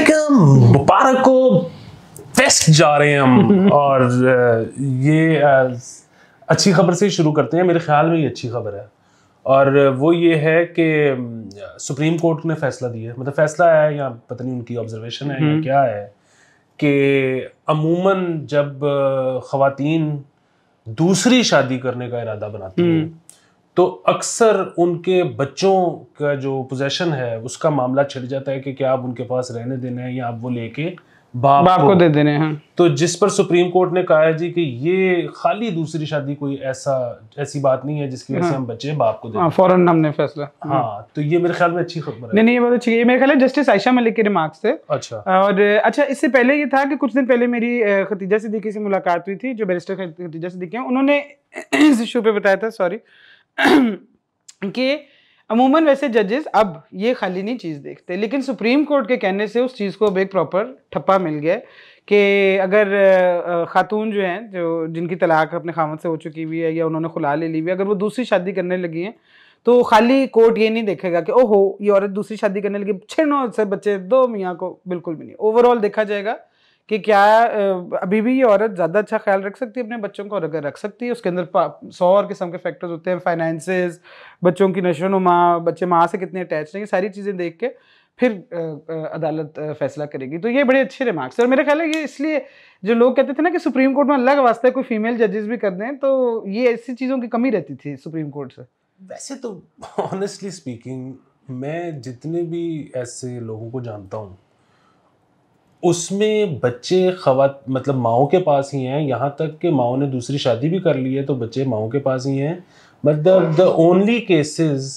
वालेकुम मुबारक को फेस्ट जा रहे हैं हम और ये अच्छी खबर से शुरू करते हैं मेरे ख्याल में ये अच्छी खबर है और वो ये है कि सुप्रीम कोर्ट ने फैसला दिया मतलब फैसला है या पता नहीं उनकी ऑब्जर्वेशन है या हम्म। क्या है कि अमूमन जब खातन दूसरी शादी करने का इरादा बनाती हैं हम्म। तो अक्सर उनके बच्चों का जो पोजेशन है उसका मामला छिड़ जाता है कि क्या आप उनके पास रहने देने हैं या आप वो लेके बाप, बाप को, को दे देने हैं हाँ। तो जिस पर सुप्रीम कोर्ट ने कहा है जी कि ये खाली दूसरी शादी कोई ऐसा ऐसी बात नहीं है जिसकी वजह से हाँ। हम बच्चे बाप को दे हाँ, फौरन हमने फैसला हाँ।, हाँ तो ये मेरे ख्याल में अच्छी खबर है नहीं नहीं ये बहुत अच्छी ये मेरे ख्याल में जस्टिस आयशा मलिक के रिमार्क थे अच्छा और अच्छा इससे पहले ये था कि कुछ दिन पहले मेरी खतीजा सिद्दीकी से मुलाकात हुई थी जो बैरिस्टर खतीजा सिद्दीकी है उन्होंने इस इशू पे बताया था सॉरी कि अमूमन वैसे जजेस अब ये खाली नहीं चीज़ देखते लेकिन सुप्रीम कोर्ट के कहने से उस चीज़ को अब एक प्रॉपर ठप्पा मिल गया कि अगर ख़ातून जो हैं जो जिनकी तलाक अपने खामत से हो चुकी हुई है या उन्होंने खुला ले ली हुई है अगर वो दूसरी शादी करने लगी हैं तो खाली कोर्ट ये नहीं देखेगा कि ओहो ये औरत दूसरी शादी करने लगी छः नौ से बच्चे दो मियाँ को बिल्कुल भी नहीं ओवरऑल देखा जाएगा कि क्या अभी भी ये औरत ज़्यादा अच्छा ख्याल रख सकती है अपने बच्चों को अगर रख सकती है उसके अंदर सौ और किस्म के फैक्टर्स होते हैं फाइनेंसेस बच्चों की नशो नुमा बच्चे माँ से कितने अटैच हैं ये सारी चीज़ें देख के फिर अदालत फैसला करेगी तो ये बड़े अच्छे रिमार्क्स और मेरा ख्याल है ये इसलिए जो लोग कहते थे ना कि सुप्रीम कोर्ट में अल्लाह के वास्ते कोई फीमेल जजेस भी कर दें तो ये ऐसी चीज़ों की कमी रहती थी सुप्रीम कोर्ट से वैसे तो ऑनेस्टली स्पीकिंग मैं जितने भी ऐसे लोगों को जानता हूँ उसमें बच्चे खवा मतलब माओ के पास ही हैं यहाँ तक कि माओ ने दूसरी शादी भी कर ली है तो बच्चे माओ के पास ही हैं मतलब द ओनली केसेस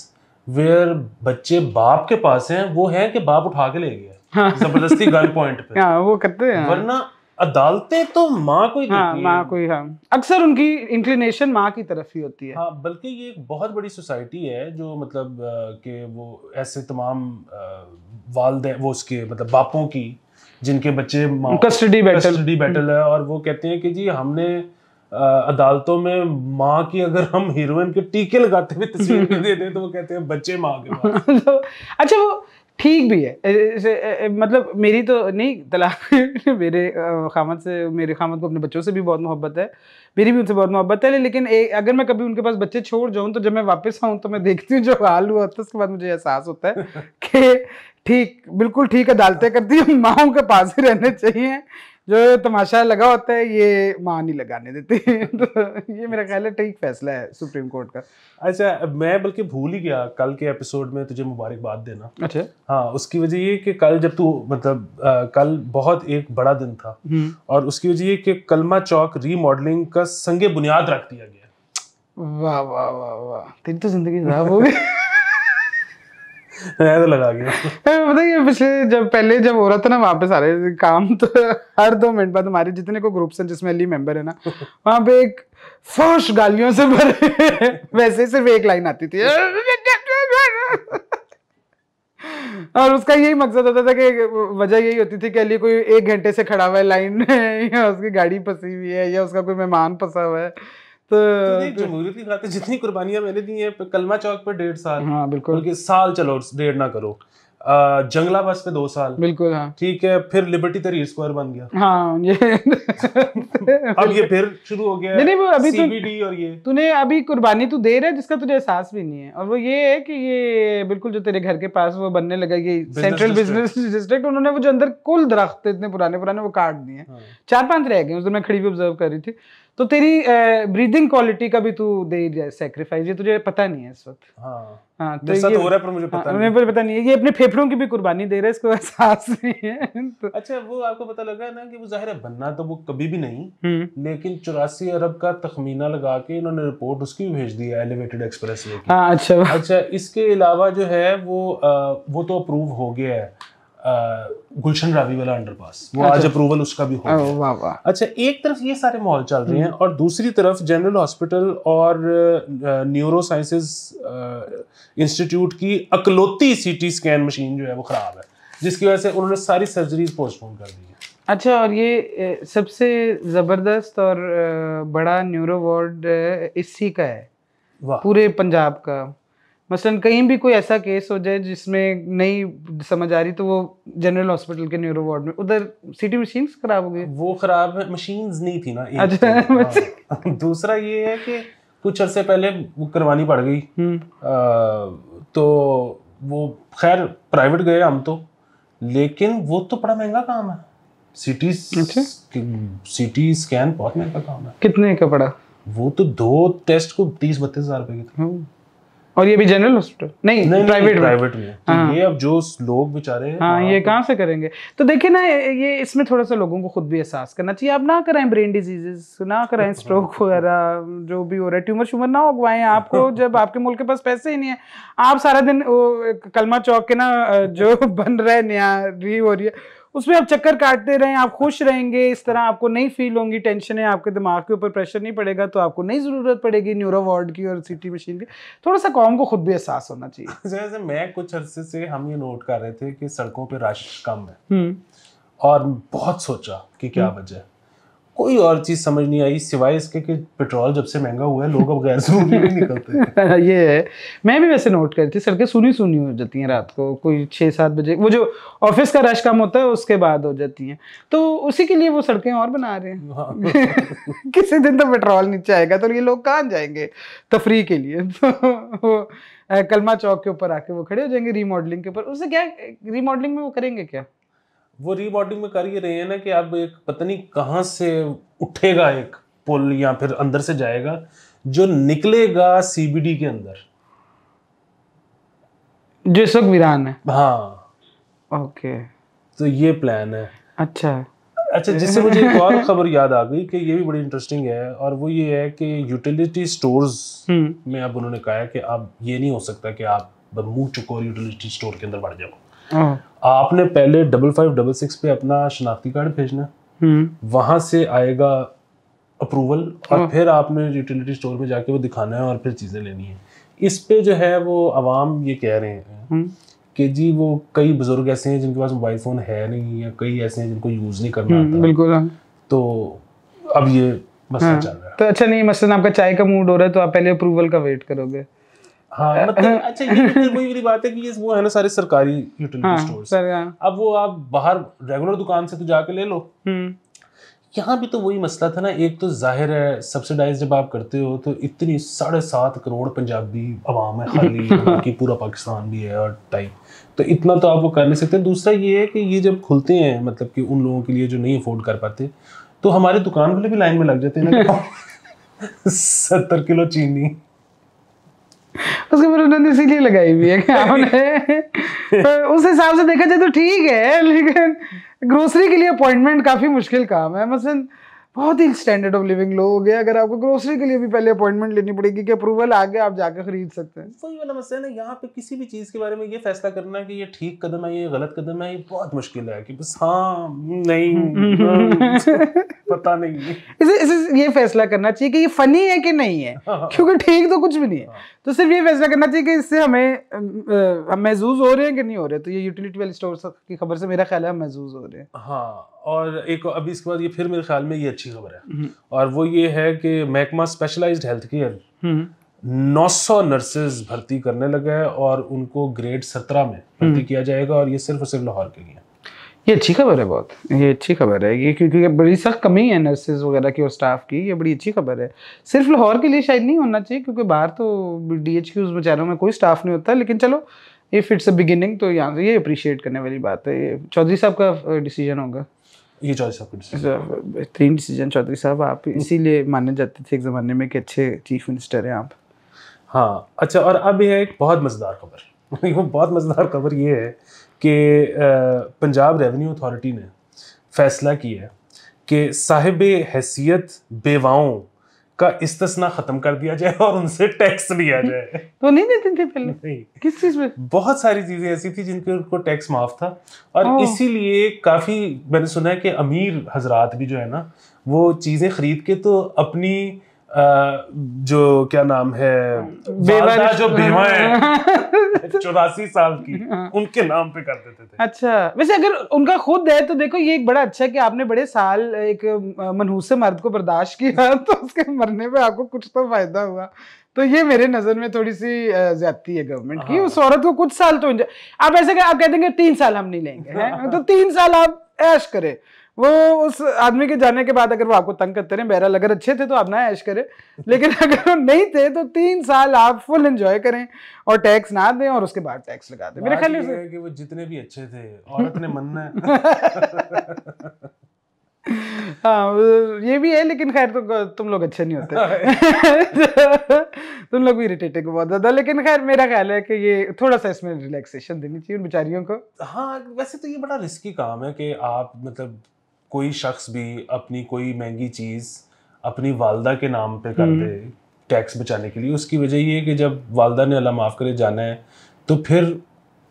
वेयर बच्चे बाप के पास हैं वो है कि बाप उठा के ले गया हाँ। जबरदस्ती गन पॉइंट पे हाँ, वो करते हैं वरना अदालतें तो माँ को ही हाँ, माँ को ही हाँ अक्सर उनकी इंक्लिनेशन माँ की तरफ ही होती है हाँ बल्कि ये एक बहुत बड़ी सोसाइटी है जो मतलब के वो ऐसे तमाम वालदे वो उसके मतलब बापों की जिनके बच्चे कस्टडी बैटल कस्टडी बैटल है और वो कहते हैं कि जी हमने अदालतों में माँ की अगर हम हीरोइन के टीके लगाते हुए तस्वीर में दे दें तो वो कहते हैं बच्चे माँ के तो, अच्छा वो ठीक भी है ए, ए, मतलब मेरी तो नहीं तलाक मेरे खामत से मेरे खामत को अपने बच्चों से भी बहुत मोहब्बत है मेरी भी उनसे बहुत मोहब्बत है लेकिन ए, अगर मैं कभी उनके पास बच्चे छोड़ जाऊँ तो जब मैं वापस आऊँ तो मैं देखती हूँ जो हाल हुआ था तो उसके बाद मुझे एहसास होता है कि ठीक बिल्कुल ठीक अदालतें करती है माओ के पास ही रहने चाहिए जो तमाशा लगा होता है ये माँ नहीं लगाने देती तो ये मेरा ख्याल है ठीक फैसला है सुप्रीम कोर्ट का अच्छा मैं बल्कि भूल ही गया कल के एपिसोड में तुझे मुबारकबाद देना अच्छा हाँ उसकी वजह ये कि कल जब तू मतलब आ, कल बहुत एक बड़ा दिन था हम्म। और उसकी वजह ये कि कलमा चौक रीमॉडलिंग का संगे बुनियाद रख दिया गया वाह वाह वाह वाह तेरी तो जिंदगी खराब हो गई तो लगा गया बताइए पिछले जब पहले जब हो रहा था ना वापस आ सारे काम तो हर दो मिनट बाद हमारे जितने को ग्रुप्स हैं जिसमें अली मेंबर है ना वहाँ पे एक फर्श गालियों से भरे वैसे ही सिर्फ एक लाइन आती थी और उसका यही मकसद होता था कि वजह यही होती थी कि अली कोई एक घंटे से खड़ा हुआ है लाइन में या उसकी गाड़ी फंसी हुई है या उसका कोई मेहमान फंसा हुआ है तो, तो जमहूरियत की खातिर जितनी कुर्बानियां मैंने दी हैं कलमा चौक पर डेढ़ साल हाँ बिल्कुल बल्कि साल चलो डेढ़ ना करो जंगला बस पे दो साल बिल्कुल हाँ ठीक है फिर लिबर्टी तरी स्क्वायर बन गया हाँ ये अब ये फिर शुरू हो गया नहीं नहीं वो अभी तू तो- और ये तूने अभी कुर्बानी तू दे रहा है जिसका तुझे एहसास भी नहीं है और वो ये है कि ये बिल्कुल जो तेरे घर के पास वो बनने लगा ये सेंट्रल बिजनेस डिस्ट्रिक्ट उन्होंने वो जो अंदर कुल दरख्त इतने पुराने पुराने वो काट दिए हाँ। चार पांच रह गए उस दिन मैं खड़ी भी ऑब्जर्व कर रही थी तो तेरी ब्रीदिंग uh, क्वालिटी का भी तू दे सैक्रिफाइस ये तुझे पता नहीं है इस वक्त हाँ, हाँ तो ये, तो हो रहा है पर मुझे पता हाँ, नहीं मुझे पता नहीं है ये अपने फेफड़ों की भी कुर्बानी दे रहा है इसको एहसास नहीं है तो... अच्छा वो आपको पता लगा ना कि वो जाहिर है बनना तो वो कभी भी नहीं हम्म। लेकिन चौरासी अरब का तखमीना लगा के इन्होंने रिपोर्ट उसकी भी भेज दी है एलिवेटेड एक्सप्रेस वे अच्छा अच्छा इसके अलावा जो है वो वो तो अप्रूव हो गया है गुलशन रावी वाला अंडरपास वो हाँ, आज अप्रूवल तो- उसका भी हो हाँ, गया वाँ वाँ। अच्छा एक तरफ ये सारे मॉल चल रहे हैं हम्म। और दूसरी तरफ जनरल हॉस्पिटल और न्यूरो साइंसेस इंस्टीट्यूट की अकलौती सीटी स्कैन मशीन जो है वो खराब है जिसकी वजह से उन्होंने सारी सर्जरीज पोस्टपोन कर दी है अच्छा और ये सबसे ज़बरदस्त और बड़ा न्यूरो वार्ड इसी का है पूरे पंजाब का मसलन कहीं भी कोई ऐसा केस हो जाए जिसमें नहीं समझ आ रही तो वो जनरल हॉस्पिटल के न्यूरो वार्ड में उधर सीटी मशीन खराब हो गई वो खराब मशीन नहीं थी ना अच्छा, तो, अच्छा। हाँ। दूसरा ये है कि कुछ अरसे पहले वो करवानी पड़ गई हम्म। तो वो खैर प्राइवेट गए हम तो लेकिन वो तो बड़ा महंगा काम है सिटी सिटी स्कैन बहुत महंगा काम है कितने का पड़ा वो तो दो टेस्ट को तीस बत्तीस हजार रुपए के थे हम्म। और ये भी जनरल हॉस्पिटल नहीं, नहीं प्राइवेट प्राइवेट में तो हाँ। ये अब जो लोग बेचारे हाँ ये हाँ, कहाँ तो- से करेंगे तो देखिए ना ये इसमें थोड़ा सा लोगों को खुद भी एहसास करना चाहिए आप ना कराएं ब्रेन डिजीजेस ना कराएं स्ट्रोक वगैरह जो भी हो रहा है ट्यूमर श्यूमर ना उगवाएं आपको जब आपके मुल्क के पास पैसे ही नहीं है आप सारा दिन वो कलमा चौक के ना जो बन रहे है नया री हो रही है उसमें आप चक्कर काटते रहें आप खुश रहेंगे इस तरह आपको नहीं फील होंगी टेंशन है आपके दिमाग के ऊपर प्रेशर नहीं पड़ेगा तो आपको नहीं ज़रूरत पड़ेगी न्यूरो वार्ड की और सीटी मशीन की थोड़ा सा कॉम को खुद भी एहसास होना चाहिए जैसे मैं कुछ अरसे से हम ये नोट कर रहे थे कि सड़कों पर रश कम है हम्म। और बहुत सोचा कि क्या हम्म। वजह कोई और चीज़ समझ नहीं आई सिवाय इसके कि पेट्रोल जब से महंगा हुआ है लोग अब गैस जरूरी निकलते ये है मैं भी वैसे नोट करती थी सड़कें सुनी सुनी हो जाती हैं रात को कोई छः सात बजे वो जो ऑफिस का रश कम होता है उसके बाद हो जाती हैं तो उसी के लिए वो सड़कें और बना रहे हैं हाँ। किसी दिन तो पेट्रोल नीचे आएगा तो ये लोग कहाँ जाएंगे तफरी तो के लिए तो कलमा चौक के ऊपर आके वो खड़े हो जाएंगे रीमॉडलिंग के ऊपर उससे क्या रीमॉडलिंग में वो करेंगे क्या वो रीबॉडिंग में कर ही रहे हैं ना कि अब एक पता नहीं कहाँ से उठेगा एक पुल या फिर अंदर से जाएगा जो निकलेगा सीबीडी के अंदर जो इस वक्त है हाँ ओके तो ये प्लान है अच्छा अच्छा जिससे मुझे एक और खबर याद आ गई कि ये भी बड़ी इंटरेस्टिंग है और वो ये है कि यूटिलिटी स्टोर्स हम्म। में अब उन्होंने कहा है कि अब ये नहीं हो सकता कि आप मुंह चुको और यूटिलिटी स्टोर के अंदर बढ़ जाओ आपने पहले डबल फाइव डबल सिक्स पे अपना शनाख्ती कार्ड भेजना हम्म। वहां से आएगा अप्रूवल और हाँ। फिर आपने यूटिलिटी स्टोर पे जाके वो दिखाना है और फिर चीज़ें लेनी है इस पे जो है वो आवाम ये कह रहे हैं हम्म। कि जी वो कई बुजुर्ग ऐसे हैं जिनके पास मोबाइल फ़ोन है नहीं या कई ऐसे हैं जिनको यूज़ नहीं करना हम्म, आता बिल्कुल हाँ। तो अब ये मसला हाँ। चल रहा है तो अच्छा नहीं मसला आपका चाय का मूड हो रहा है तो आप पहले अप्रूवल का वेट करोगे हाँ मतलब अच्छा ये तो वही वाली बात है कि ये वो हाँ, आप तो हम्म। तो तो कि पूरा पाकिस्तान भी है और टाइप तो इतना तो आप वो कर नहीं सकते दूसरा ये है कि ये जब खुलते हैं मतलब कि उन लोगों के लिए जो नहीं अफोर्ड कर पाते तो हमारे दुकान वाले भी लाइन में लग जाते हैं ना सत्तर किलो चीनी उसके उन्होंने इसीलिए लगाई हुई है कि हमने तो उस हिसाब से देखा जाए तो ठीक है लेकिन ग्रोसरी के लिए अपॉइंटमेंट काफ़ी मुश्किल काम है मसलन मतलब बहुत ही स्टैंडर्ड ऑफ लिविंग लो हो गया अगर आपको ग्रोसरी के लिए भी पहले अपॉइंटमेंट लेनी पड़ेगी कि अप्रूवल आ गया आप जाकर खरीद सकते हैं वही वाला मसला है ना यहाँ पे किसी भी चीज़ के बारे में ये फैसला करना कि ये ठीक कदम है ये गलत कदम है ये बहुत मुश्किल है कि बस हाँ नहीं पता नहीं इसे इसे ये फैसला करना चाहिए कि ये फनी है कि नहीं है हाँ, हाँ, हाँ। क्योंकि ठीक तो कुछ भी नहीं है तो सिर्फ ये फैसला करना चाहिए कि इससे हमें हम महजूज हो रहे हैं कि नहीं हो रहे तो ये यूटिलिटी वाली स्टोर की खबर से मेरा ख्याल है हम महजूज हो रहे हैं हाँ और एक अभी इसके बाद ये फिर मेरे ख्याल में ये अच्छी खबर है हम्म। और वो ये है कि महकमा स्पेशलाइज्ड हेल्थ केयर 900 नर्सेज भर्ती करने लगे हैं और उनको ग्रेड सत्रह में भर्ती हम्म। किया जाएगा और ये सिर्फ और सिर्फ लाहौर के लिए ये अच्छी खबर है बहुत ये अच्छी खबर है ये क्योंकि बड़ी सख्त कमी है नर्सेज वगैरह की और स्टाफ की ये बड़ी अच्छी खबर है सिर्फ लाहौर के लिए शायद नहीं होना चाहिए क्योंकि बाहर तो डी एच क्यूज बेचारों में कोई स्टाफ नहीं होता लेकिन चलो इफ़ इट्स अ बिगिनिंग तो यहाँ से ये अप्रिशिएट करने वाली बात है चौधरी साहब का डिसीजन होगा ये चौधरी साहब का अच्छा, बेहतरीन डिसीजन चौधरी साहब आप इसीलिए माने जाते थे एक ज़माने में कि अच्छे चीफ मिनिस्टर हैं आप हाँ अच्छा और अब यह एक बहुत मज़ेदार खबर वो बहुत मज़ेदार खबर ये है कि पंजाब रेवेन्यू अथॉरिटी ने फैसला किया है कि साहिब हैसियत बेवाओं का इस्तना ख़त्म कर दिया जाए और उनसे टैक्स लिया जाए तो नहीं देते थे पहले नहीं किस चीज़ में बहुत सारी चीज़ें ऐसी थी जिनके उनको टैक्स माफ़ था और इसीलिए काफ़ी मैंने सुना है कि अमीर हजरात भी जो है ना वो चीज़ें ख़रीद के तो अपनी जो क्या नाम है बेवा जो बेवा है चौरासी साल की हाँ। उनके नाम पे कर देते थे अच्छा वैसे अगर उनका खुद है तो देखो ये एक बड़ा अच्छा है कि आपने बड़े साल एक मनहूस मर्द को बर्दाश्त किया तो उसके मरने पे आपको कुछ तो फायदा हुआ तो ये मेरे नजर में थोड़ी सी ज्यादती है गवर्नमेंट की हाँ। उस औरत को कुछ साल तो आप ऐसे आप कह देंगे तीन साल हम नहीं लेंगे तो तीन साल आप ऐश करें वो उस आदमी के जाने के बाद अगर वो आपको तंग करते रहे बहरहाल अगर अच्छे थे तो आप ना ऐश करें लेकिन अगर वो नहीं थे तो तीन साल आप फुल एंजॉय करें और टैक्स ना दें और उसके बाद टैक्स लगा दें मेरे ख्याल से कि वो जितने भी अच्छे थे औरत ने मनना हाँ ये भी है लेकिन खैर तो तुम लोग अच्छे नहीं होते तुम लोग भी इरिटेटिंग बहुत ज़्यादा लेकिन खैर मेरा ख्याल है कि ये थोड़ा सा इसमें रिलैक्सेशन देनी चाहिए उन बेचारियों को हाँ वैसे तो ये बड़ा रिस्की काम है कि आप मतलब कोई शख्स भी अपनी कोई महंगी चीज़ अपनी वालदा के नाम पे कर दे हम्म। टैक्स बचाने के लिए उसकी वजह ये है कि जब वालदा ने अल्लाह माफ़ करे जाना है तो फिर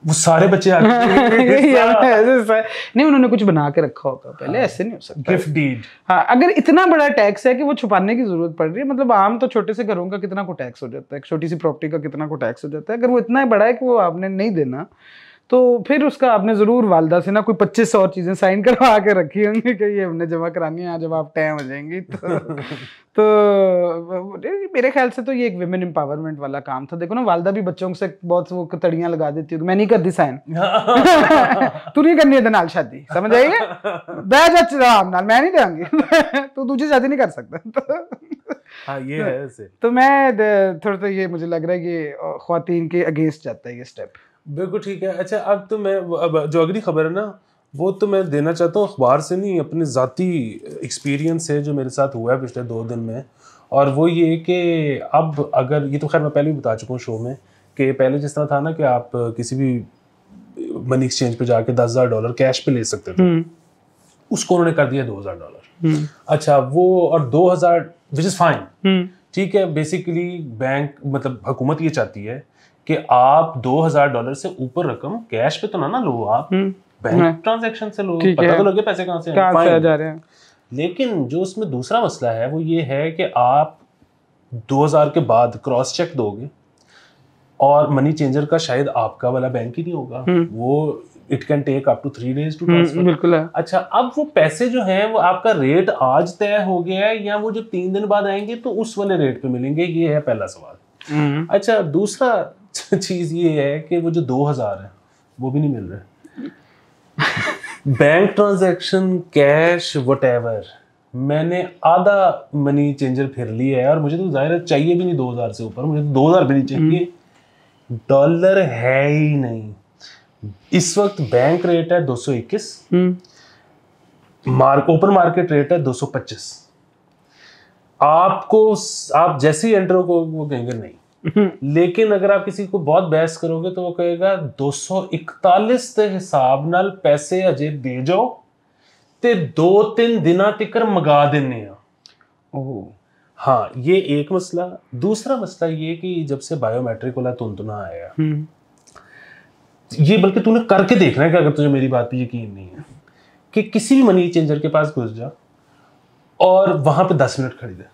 वो सारे बच्चे आगे नहीं उन्होंने कुछ बना के रखा होगा पहले हाँ, ऐसे नहीं हो सकता गिफ्ट डीड हाँ अगर इतना बड़ा टैक्स है कि वो छुपाने की जरूरत पड़ रही है मतलब आम तो छोटे से घरों का कितना को टैक्स हो जाता है छोटी सी प्रॉपर्टी का कितना को टैक्स हो जाता है अगर वो इतना बड़ा है कि वो आपने नहीं देना तो फिर उसका आपने ज़रूर वालदा से ना कोई पच्चीस सौ चीज़ें साइन करवा के रखी होंगी कि ये हमने जमा करानी है जब आप टाइम हो जाएंगी तो तो मेरे ख्याल से तो ये एक विमेन एम्पावरमेंट वाला काम था देखो ना वालदा भी बच्चों से बहुत वो कतड़ियाँ लगा देती होगी मैं नहीं करती साइन तू नहीं करनी है तो नाल शादी समझ आएगी बह जाम नाल मैं नहीं देंगी तू दूसरी शादी नहीं कर सकता तो, हाँ ये है ऐसे तो मैं थोड़ा सा ये मुझे लग रहा है कि खुवान के अगेंस्ट जाता है ये स्टेप बिल्कुल ठीक है अच्छा अब तो मैं अब जो अगली खबर है ना वो तो मैं देना चाहता हूँ अखबार से नहीं अपने ज़ाती एक्सपीरियंस है जो मेरे साथ हुआ है पिछले दो दिन में और वो ये कि अब अगर ये तो खैर मैं पहले भी बता चुका हूँ शो में कि पहले जिस तरह था ना कि आप किसी भी मनी एक्सचेंज पे जाके दस हज़ार डॉलर कैश पे ले सकते थे हम्म। उसको उन्होंने कर दिया दो हज़ार डॉलर हम्म। अच्छा वो और दो हज़ार विच इज़ फाइन ठीक है बेसिकली बैंक मतलब हुकूमत ये चाहती है कि आप दो हजार डॉलर से ऊपर रकम कैश पे तो ना ना लो आप हम्म। बैंक हाँ। ट्रांजेक्शन से लो पता तो लगे पैसे कहाँ से कहाँ जा रहे हैं लेकिन जो उसमें दूसरा मसला है वो ये है कि आप 2000 के बाद क्रॉस चेक दोगे और मनी चेंजर का शायद आपका वाला बैंक ही नहीं होगा हम्म। वो it can take up to three days to transfer बिल्कुल है अच्छा अब वो पैसे जो हैं वो आपका रेट आज तय हो गया है या वो जब तीन दिन बाद आएंगे तो उस वाले रेट पे मिलेंगे ये है पहला सवाल हम्म। अच्छा दूसरा चीज़ ये है कि वो जो दो हज़ार है वो भी नहीं मिल रहे बैंक ट्रांजैक्शन कैश वट मैंने आधा मनी चेंजर फिर लिया है और मुझे तो ज़ाहिर है चाहिए भी नहीं दो हज़ार से ऊपर मुझे तो दो हज़ार भी नहीं चाहिए डॉलर हम्म। है ही नहीं इस वक्त बैंक रेट है दो इक्कीस मार्क ओपन मार्केट रेट है दो सौ पच्चीस आपको आप जैसे ही एंटर हो को वो कहेंगे नहीं लेकिन अगर आप किसी को बहुत बहस करोगे तो वो कहेगा 241 ਦੇ ਹਿਸਾਬ ਨਾਲ ਪੈਸੇ ਅਜੇ ਦੇ ਜਾਓ ਤੇ 2-3 ਦਿਨਾਂ ਤੱਕਰ ਮਗਾ ਦਿੰਨੇ ਆ ਉਹ हाँ ये एक मसला दूसरा मसला ये कि जब से बायोमेट्रिक वाला तुंतुना आया हम्म। ये बल्कि तूने करके देखना है कि अगर तुझे मेरी बात पे यकीन नहीं है कि किसी भी मनी चेंजर के पास घुस जा और वहां पे दस मिनट खड़ी दे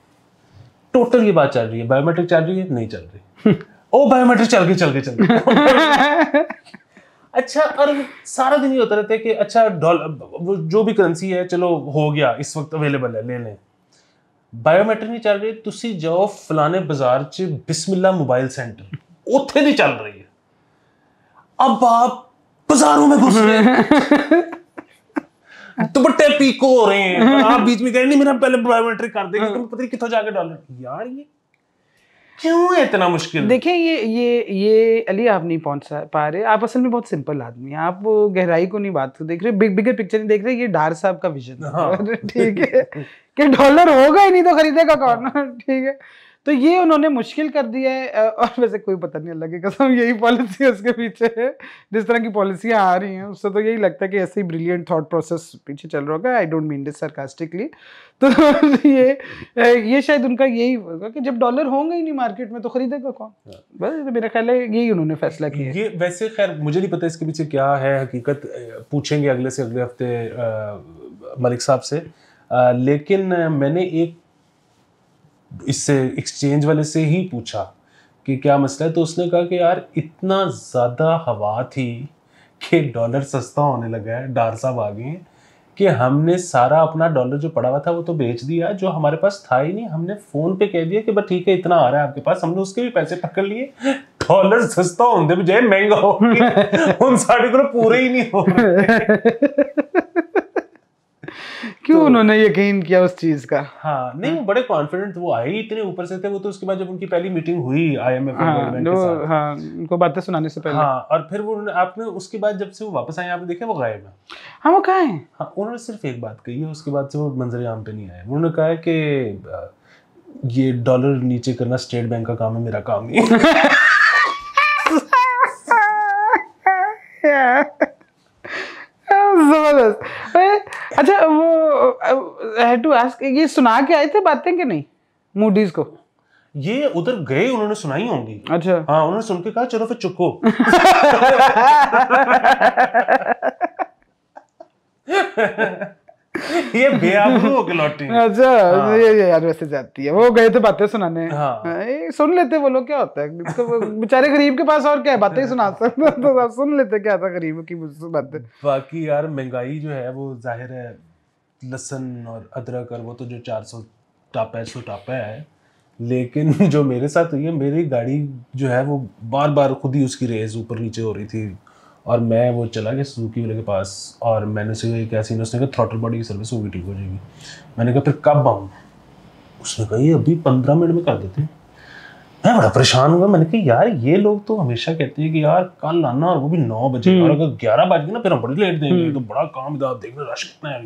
टोटल ये बात चल रही है बायोमेट्रिक चल रही है नहीं चल रही ओ बायोमेट्रिक चल गई चल गई चल अच्छा और सारा दिन ये होता रहता है कि अच्छा डॉलर जो भी करेंसी है चलो हो गया इस वक्त अवेलेबल है ले लें बायोमेट्रिक नहीं चल रही तुसी जाओ फलाने बाजार च बिस्मिल्ला मोबाइल सेंटर उथे नहीं चल रही है अब आप बाजारों में घुस रहे हैं दुपट्टे पीको हो रहे हैं हाँ। आप बीच में कह रहे नहीं मेरा पहले बायोमेट्रिक कर देंगे तुम पता नहीं कितना जाके डॉलर यार ये क्यों है इतना मुश्किल देखिए ये ये ये अली आप नहीं पहुंच पा रहे आप असल में बहुत सिंपल आदमी हैं आप गहराई को नहीं बात को देख रहे बिग बिगर पिक्चर नहीं देख रहे ये डार साहब का विजन हाँ। ठीक है कि डॉलर होगा ही नहीं तो खरीदेगा कौन ठीक है तो ये उन्होंने मुश्किल कर दिया है और वैसे कोई पता नहीं अल्लाह की कसम यही पॉलिसी उसके पीछे है जिस तरह की पॉलिसियाँ आ रही हैं उससे तो यही लगता है कि ऐसे ही ब्रिलियंट थॉट प्रोसेस पीछे चल रहा होगा I don't mean this sarcastically तो ये ये शायद उनका यही होगा कि जब डॉलर होंगे ही नहीं मार्केट में तो खरीदेगा कौन हाँ। बस तो मेरा ख्याल है यही उन्होंने फैसला किया ये वैसे खैर मुझे नहीं पता इसके पीछे क्या है हकीकत पूछेंगे अगले से अगले हफ्ते मलिक साहब से लेकिन मैंने एक इससे एक्सचेंज वाले से ही पूछा कि क्या मसला है तो उसने कहा कि यार इतना ज़्यादा हवा थी कि डॉलर सस्ता होने लगा है डार साहब आ गए कि हमने सारा अपना डॉलर जो पड़ा हुआ था वो तो बेच दिया जो हमारे पास था ही नहीं हमने फ़ोन पे कह दिया कि बस ठीक है इतना आ रहा है आपके पास हमने उसके भी पैसे पकड़ लिए डॉलर सस्ता होने बजाय महंगा हो उन को तो पूरे ही नहीं हो क्यों तो, उन्होंने यकीन किया उस चीज का हाँ नहीं हाँ, बड़े कॉन्फिडेंट वो आए इतने ऊपर से थे वो तो उसके बाद जब उनकी पहली मीटिंग हुई आईएमएफ हाँ, के हाँ, उनको बातें सुनाने से पहले हाँ और फिर वो आपने उसके बाद जब से वो वापस आए आपने देखे वो गायब है हाँ वो कहा है हाँ उन्होंने सिर्फ एक बात कही है उसके बाद से वो मंजर आम पे नहीं आए उन्होंने कहा है कि ये डॉलर नीचे करना स्टेट बैंक का काम है मेरा काम नहीं बात ये सुना के आए थे बातें कि नहीं मूडीज को ये उधर गए उन्होंने सुनाई होंगी अच्छा हाँ उन्होंने सुन के कहा चलो फिर चुको ये बेआबरू होके लौटी अच्छा हाँ। ये, ये यार वैसे जाती है वो गए थे बातें सुनाने हाँ। ए, हाँ, सुन लेते वो लोग क्या होता है तो बेचारे गरीब के पास और क्या है बातें ही सुना सकते तो सुन लेते क्या था गरीब की बातें बाकी यार महंगाई जो है वो जाहिर है लहसन और अदरक और वो तो जो चार सौ टापा है सौ टापा है लेकिन जो मेरे साथ हुई है मेरी गाड़ी जो है वो बार बार खुद ही उसकी रेस ऊपर नीचे हो रही थी और मैं वो चला गया सुजुकी वाले के पास और मैंने उसे एक ऐसी उसने कहा थ्रॉटल बॉडी की सर्विस होगी ठीक हो जाएगी मैंने कहा फिर कब आऊँ उसने कहा ये अभी पंद्रह मिनट में कर देते मैं बड़ा परेशान हुआ मैंने कहा यार ये लोग तो हमेशा कहते हैं कि यार कल आना और वो भी नौ बजे हम्म। और अगर ग्यारह बज गए ना फिर हम बड़ी लेट देंगे हम्म। तो बड़ा काम इधर रहे रश कितना है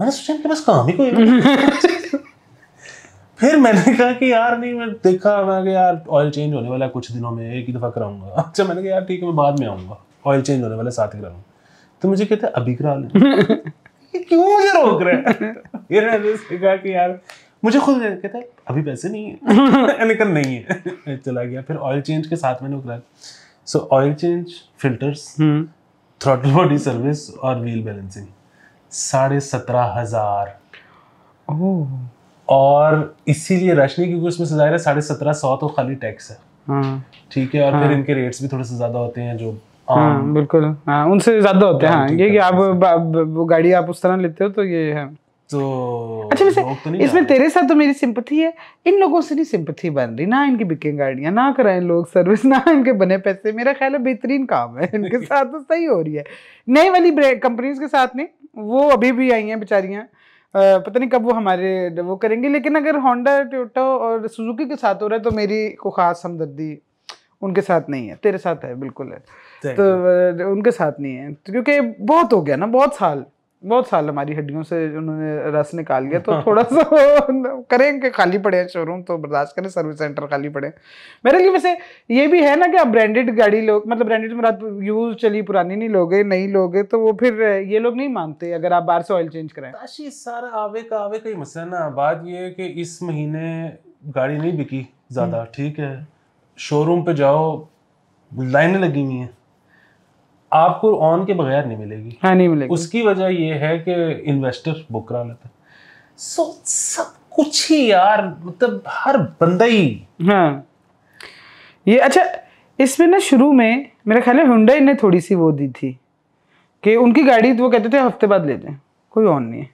मैंने सोचा इनके पास काम ही कोई फिर मैंने कहा कि यार नहीं मैं देखा मैं कि यार ऑयल चेंज होने वाला है कुछ दिनों में एक ही दफ़ा कराऊंगा अच्छा मैंने कहा यार ठीक है मैं बाद में आऊंगा ऑयल चेंज होने वाला साथ ही कराऊंगा तो मुझे कहते अभी करा लो क्यों मुझे रोक रहे फिर मैंने कहा कि यार मुझे खुद कहते अभी पैसे नहीं है मैंने कहा नहीं है चला गया फिर ऑयल चेंज के साथ मैंने कराया so oil change filters throttle body service और व्हील बैलेंसिंग साढ़े सत्रह हजार और इसीलिए रश नहीं क्योंकि उसमें जाहिर है साढ़े सत्रह सौ तो खाली टैक्स है हाँ। ठीक है और फिर हाँ। इनके रेट्स भी थोड़े से ज्यादा होते हैं जो हाँ बिल्कुल हाँ उनसे ज्यादा होते हैं हाँ, ये कि आप वो गाड़ी आप उस तरह लेते हो तो ये है तो अच्छा वैसे तो इसमें तेरे साथ तो मेरी सिंपथी है इन लोगों से नहीं सिंपथी बन रही ना इनकी बिके गाड़ियाँ ना कराएं लोग सर्विस ना इनके बने पैसे मेरा ख्याल है बेहतरीन काम है इनके साथ तो सही हो रही है नई वाली कंपनीज के साथ नहीं वो अभी भी आई हैं बेचारियाँ पता नहीं कब वो हमारे वो करेंगे लेकिन अगर होंडा टोटो और सुजुकी के साथ हो रहा है तो मेरी को खास हमदर्दी उनके साथ नहीं है तेरे साथ है बिल्कुल है तो उनके साथ नहीं है क्योंकि बहुत हो गया ना बहुत साल बहुत साल हमारी हड्डियों से उन्होंने रस निकाल लिया तो थोड़ा सा करें कि खाली पड़े हैं शोरूम तो बर्दाश्त करें सर्विस सेंटर खाली पड़े मेरे लिए वैसे ये भी है ना कि आप ब्रांडेड गाड़ी लोग मतलब ब्रांडेड तो मेरा यूज चली पुरानी नहीं लोगे नहीं लोगे तो वो फिर ये लोग नहीं मानते अगर आप बाहर से ऑयल चेंज कराएं सर आवे का आवे का ही मसला ना बात ये है कि इस महीने गाड़ी नहीं बिकी ज़्यादा हम्म। ठीक है शोरूम पे जाओ लाइनें लगी हुई हैं आपको ऑन के बगैर नहीं मिलेगी हाँ नहीं मिलेगी उसकी वजह ये है कि इन्वेस्टर बुक करा लेते हैं सो सब कुछ ही यार मतलब हर बंदा ही हाँ ये अच्छा इसमें ना शुरू में मेरे ख्याल में हुंडई ने थोड़ी सी वो दी थी कि उनकी गाड़ी तो वो कहते थे हफ्ते बाद लेते हैं कोई ऑन नहीं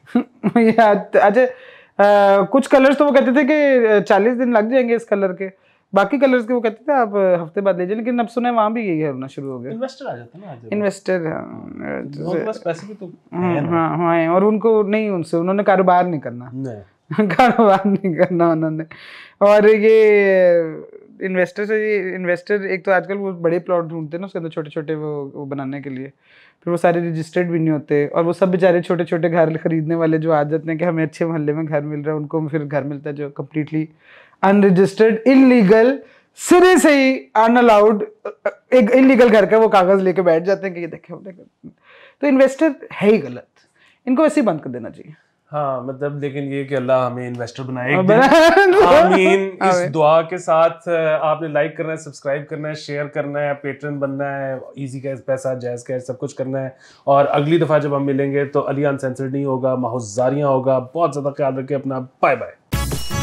है अच्छा कुछ कलर्स तो वो कहते थे कि चालीस दिन लग जाएंगे इस कलर के बाकी कलर्स के वो कहते थे आप हफ्ते बाद लीजिए लेकिन अब सुने वहाँ भी यही है होना शुरू हो गया इन्वेस्टर आ जाते ना इन्वेस्टर हाँ तो हाँ, हाँ हाँ और उनको नहीं उनसे उन्होंने कारोबार नहीं करना कारोबार नहीं करना उन्होंने और ये इन्वेस्टर से ये इन्वेस्टर एक तो आजकल वो बड़े प्लॉट ढूंढते हैं ना उसके अंदर छोटे छोटे वो वो बनाने के लिए फिर वो सारे रजिस्टर्ड भी नहीं होते और वो सब बेचारे छोटे छोटे घर खरीदने वाले जो आ जाते हैं कि हमें अच्छे मोहल्ले में घर मिल रहा है उनको फिर घर मिलता है जो कम्प्लीटली अनरजिस्टर्ड इनलीगल सिरे से ही अनअलाउड एक इनलीगल करके वो कागज लेके बैठ जाते हैं कि ये देखे तो इन्वेस्टर है ही गलत इनको वैसे ही बंद कर देना चाहिए हाँ मतलब लेकिन ये कि अल्लाह हमें इन्वेस्टर बनाए आमीन इस दुआ के साथ आपने लाइक करना है सब्सक्राइब करना है शेयर करना है पेटर्न बनना है इजी कैश पैसा जायज़ कैश सब कुछ करना है और अगली दफ़ा जब हम मिलेंगे तो अली अनसेंसर्ड नहीं होगा माहौजारियाँ होगा बहुत ज़्यादा ख्याल रखें अपना बाय बाय